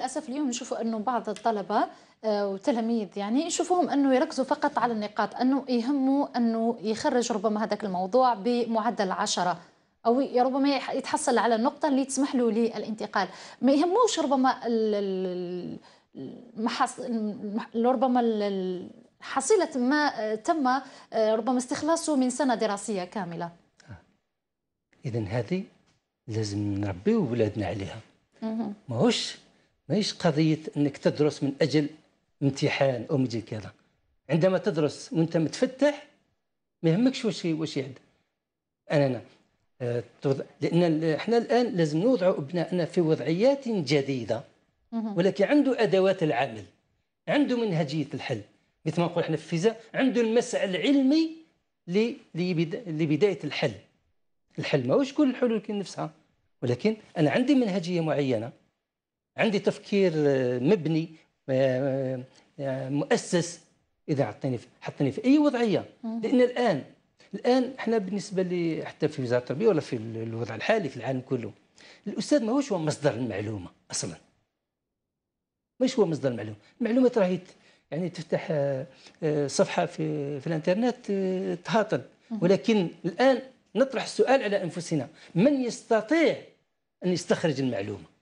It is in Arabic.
للاسف اليوم نشوفوا انه بعض الطلبه آه، وتلاميذ يعني يشوفوهم انه يركزوا فقط على النقاط انه يهموا انه يخرج ربما هذاك الموضوع بمعدل عشرة او ربما يتحصل على النقطه اللي تسمح له للانتقال ما يهموش ربما المحص... ربما حصيله ما آه، تم آه، ربما استخلاصه من سنه دراسيه كامله اذا هذه لازم نربيو ولادنا عليها ماهوش ماهيش قضيه انك تدرس من اجل امتحان او من اجل كذا عندما تدرس وانت متفتح ما يهمكش واش واش يعد انا, أنا. أه لان احنا الان لازم نوضع ابنائنا في وضعيات جديده ولكن عنده ادوات العمل عنده منهجيه الحل مثل ما نقول احنا في الفيزاء عنده المسعى العلمي لبدايه الحل الحل ماهوش كل الحلول كي نفسها ولكن انا عندي منهجيه معينه عندي تفكير آه، مبني آه، آه، مؤسس اذا حطيني حطيني في اي وضعيه لان الان الان احنا بالنسبه لي حتى في وزاره التربيه ولا في الوضع الحالي في العالم كله الاستاذ ماهوش هو مصدر المعلومه اصلا مش هو مصدر المعلومه المعلومات راهي يعني تفتح صفحه في في الانترنت تهاطل ولكن الان نطرح السؤال على انفسنا من يستطيع ان يستخرج المعلومه